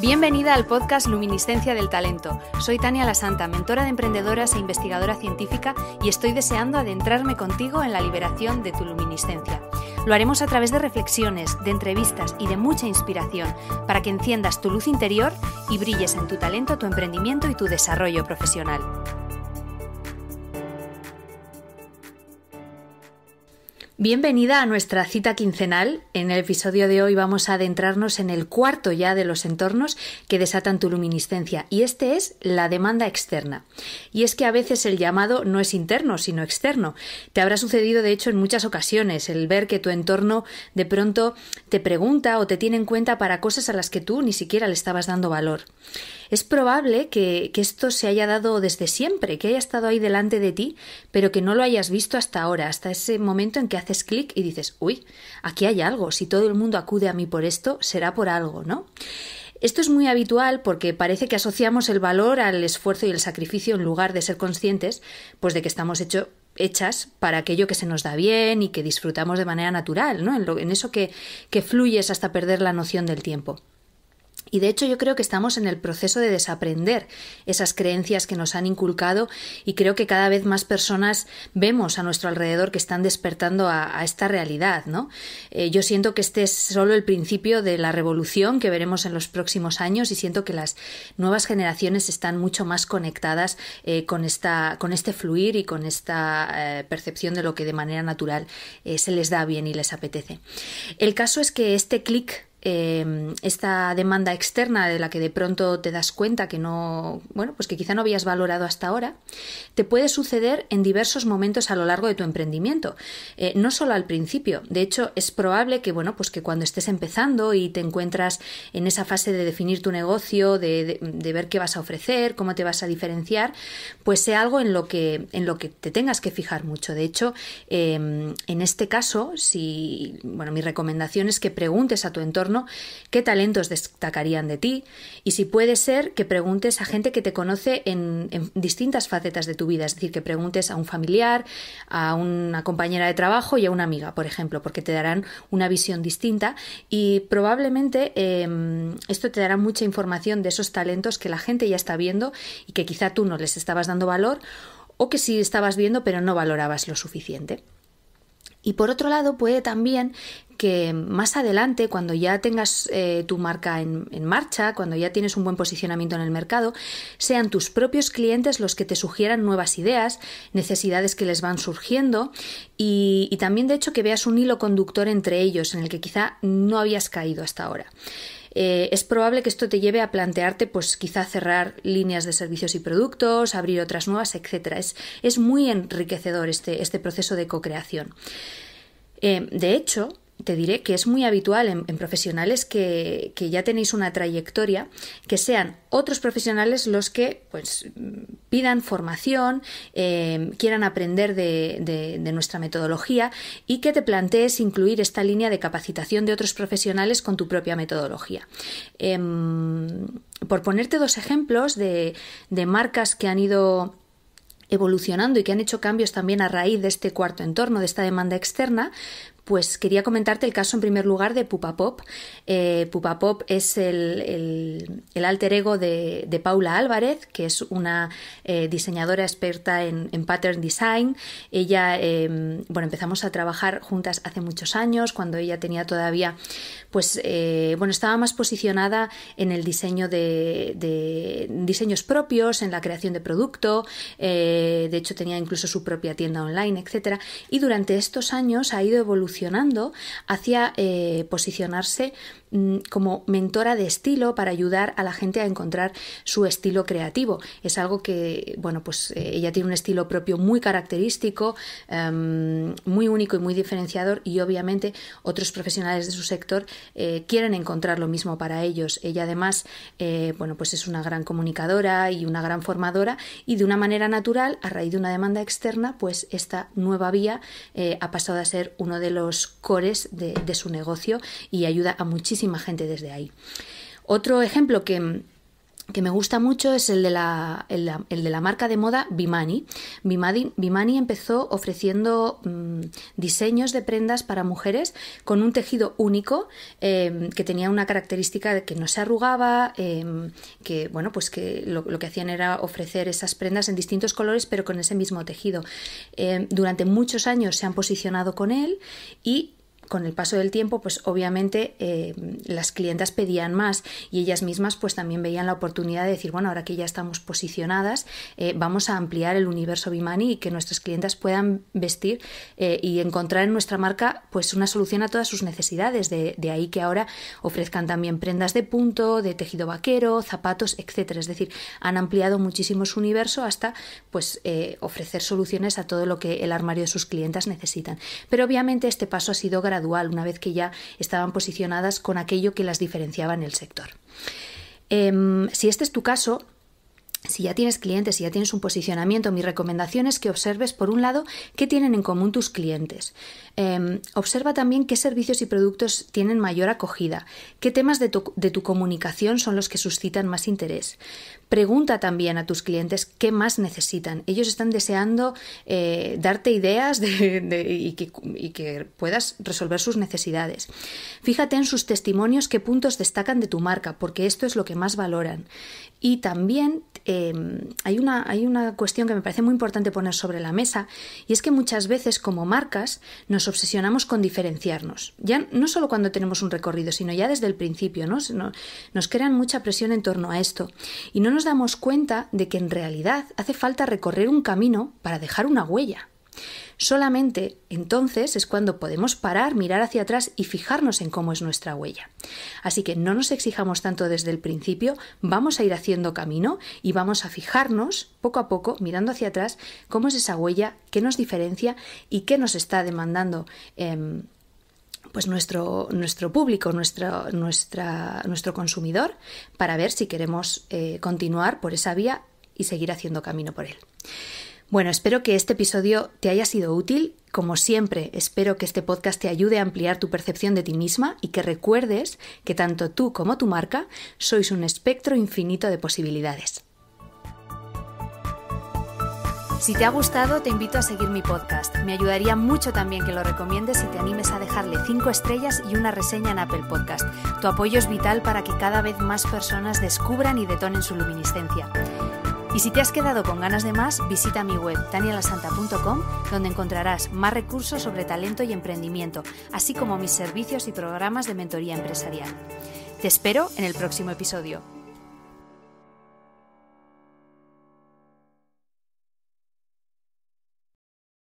Bienvenida al podcast Luminiscencia del Talento. Soy Tania La Santa, mentora de emprendedoras e investigadora científica y estoy deseando adentrarme contigo en la liberación de tu luminiscencia. Lo haremos a través de reflexiones, de entrevistas y de mucha inspiración para que enciendas tu luz interior y brilles en tu talento, tu emprendimiento y tu desarrollo profesional. Bienvenida a nuestra cita quincenal. En el episodio de hoy vamos a adentrarnos en el cuarto ya de los entornos que desatan tu luminiscencia y este es la demanda externa. Y es que a veces el llamado no es interno, sino externo. Te habrá sucedido de hecho en muchas ocasiones el ver que tu entorno de pronto te pregunta o te tiene en cuenta para cosas a las que tú ni siquiera le estabas dando valor. Es probable que, esto se haya dado desde siempre, que haya estado ahí delante de ti, pero que no lo hayas visto hasta ahora, hasta ese momento en que haces clic y dices, uy, aquí hay algo, si todo el mundo acude a mí por esto, será por algo, ¿no? Esto es muy habitual porque parece que asociamos el valor al esfuerzo y el sacrificio en lugar de ser conscientes pues de que estamos hechas para aquello que se nos da bien y que disfrutamos de manera natural, ¿no? en, eso que fluyes hasta perder la noción del tiempo. Y de hecho yo creo que estamos en el proceso de desaprender esas creencias que nos han inculcado y creo que cada vez más personas vemos a nuestro alrededor que están despertando a, esta realidad, ¿no? Eh, yo siento que este es solo el principio de la revolución que veremos en los próximos años y siento que las nuevas generaciones están mucho más conectadas eh, con, esta, con este fluir y con esta eh, percepción de lo que de manera natural se les da bien y les apetece. El caso es que este clic Em, esta demanda externa de la que de pronto te das cuenta que no, bueno, pues que quizá no habías valorado hasta ahora, te puede suceder en diversos momentos a lo largo de tu emprendimiento, eh, no solo al principio. De hecho, es probable que, bueno, pues que cuando estés empezando y te encuentras en esa fase de definir tu negocio, de, ver qué vas a ofrecer, cómo te vas a diferenciar, pues sea algo en lo que, en lo que te tengas que fijar mucho. De hecho, em, en este caso, si, bueno, mi recomendación es que preguntes a tu entorno qué talentos destacarían de ti y si puede ser que preguntes a gente que te conoce en, distintas facetas de tu vida, es decir, que preguntes a un familiar, a una compañera de trabajo y a una amiga, por ejemplo, porque te darán una visión distinta y probablemente em, esto te dará mucha información de esos talentos que la gente ya está viendo y que quizá tú no les estabas dando valor o que sí estabas viendo pero no valorabas lo suficiente. Y por otro lado, puede también que más adelante, cuando ya tengas eh, tu marca en, marcha, cuando ya tienes un buen posicionamiento en el mercado, sean tus propios clientes los que te sugieran nuevas ideas, necesidades que les van surgiendo y también de hecho que veas un hilo conductor entre ellos en el que quizá no habías caído hasta ahora. Eh, es probable que esto te lleve a plantearte, pues quizá cerrar líneas de servicios y productos, abrir otras nuevas, etc. Es, muy enriquecedor este, este proceso de co-creación. Eh, de hecho, te diré que es muy habitual en, profesionales que, ya tenéis una trayectoria, que sean otros profesionales los que pues, pidan formación, em, quieran aprender de, nuestra metodología y que te plantees incluir esta línea de capacitación de otros profesionales con tu propia metodología. Em, por ponerte dos ejemplos de, de marcas que han ido evolucionando y que han hecho cambios también a raíz de este cuarto entorno, de esta demanda externa, pues quería comentarte el caso en primer lugar de Pupa Pop. Eh, Pupa Pop es el, alter ego de, Paula Álvarez, que es una eh, diseñadora experta en, pattern design. Ella, em, bueno, empezamos a trabajar juntas hace muchos años, cuando ella tenía todavía, pues, eh, bueno, estaba más posicionada en el diseño de, de diseños propios, en la creación de producto, de hecho tenía incluso su propia tienda online, etc. Y durante estos años ha ido evolucionando hacia eh, posicionarse Mm, como mentora de estilo para ayudar a la gente a encontrar su estilo creativo. Es algo que, bueno, pues eh, ella tiene un estilo propio muy característico, em, muy único y muy diferenciador y obviamente otros profesionales de su sector eh, quieren encontrar lo mismo para ellos. Ella además, eh, bueno, pues es una gran comunicadora y una gran formadora y de una manera natural, a raíz de una demanda externa, pues esta nueva vía ha pasado a ser uno de los cores de, su negocio y ayuda a muchísimos gente desde ahí. Otro ejemplo que, me gusta mucho es el de la, el, de la marca de moda Bimani. Bimani, empezó ofreciendo mm, diseños de prendas para mujeres con un tejido único em, que tenía una característica de que no se arrugaba, em, que bueno, pues que lo, que hacían era ofrecer esas prendas en distintos colores pero con ese mismo tejido. Em, durante muchos años se han posicionado con él y con el paso del tiempo, pues obviamente eh, las clientas pedían más y ellas mismas pues también veían la oportunidad de decir, bueno, ahora que ya estamos posicionadas, eh, vamos a ampliar el universo Bimani y que nuestras clientas puedan vestir eh, y encontrar en nuestra marca pues una solución a todas sus necesidades. De, ahí que ahora ofrezcan también prendas de punto, de tejido vaquero, zapatos, etcétera. Es decir, han ampliado muchísimo su universo hasta pues ofrecer soluciones a todo lo que el armario de sus clientas necesitan. Pero obviamente este paso ha sido una vez que ya estaban posicionadas con aquello que las diferenciaba en el sector. Em, si este es tu caso, si ya tienes clientes, si ya tienes un posicionamiento, mi recomendación es que observes, por un lado, qué tienen en común tus clientes. Em, observa también qué servicios y productos tienen mayor acogida, qué temas de tu, comunicación son los que suscitan más interés. Pregunta también a tus clientes qué más necesitan. Ellos están deseando eh, darte ideas y, que, puedas resolver sus necesidades. Fíjate en sus testimonios qué puntos destacan de tu marca, porque esto es lo que más valoran. Y también em, hay, una, hay una cuestión que me parece muy importante poner sobre la mesa y es que muchas veces como marcas nos obsesionamos con diferenciarnos. Ya no solo cuando tenemos un recorrido, sino ya desde el principio, ¿no? Nos, crean mucha presión en torno a esto y no nos damos cuenta de que en realidad hace falta recorrer un camino para dejar una huella. Solamente entonces es cuando podemos parar, mirar hacia atrás y fijarnos en cómo es nuestra huella. Así que no nos exijamos tanto desde el principio, vamos a ir haciendo camino y vamos a fijarnos poco a poco, mirando hacia atrás, cómo es esa huella, qué nos diferencia y qué nos está demandando. Em, pues nuestro, público, nuestro consumidor, para ver si queremos eh, continuar por esa vía y seguir haciendo camino por él. Bueno, espero que este episodio te haya sido útil. Como siempre, espero que este podcast te ayude a ampliar tu percepción de ti misma y que recuerdes que tanto tú como tu marca sois un espectro infinito de posibilidades. Si te ha gustado, te invito a seguir mi podcast. Me ayudaría mucho también que lo recomiendes y te animes a dejarle cinco estrellas y una reseña en Apple Podcast. Tu apoyo es vital para que cada vez más personas descubran y detonen su luminiscencia. Y si te has quedado con ganas de más, visita mi web daniela.santa.com donde encontrarás más recursos sobre talento y emprendimiento, así como mis servicios y programas de mentoría empresarial. Te espero en el próximo episodio.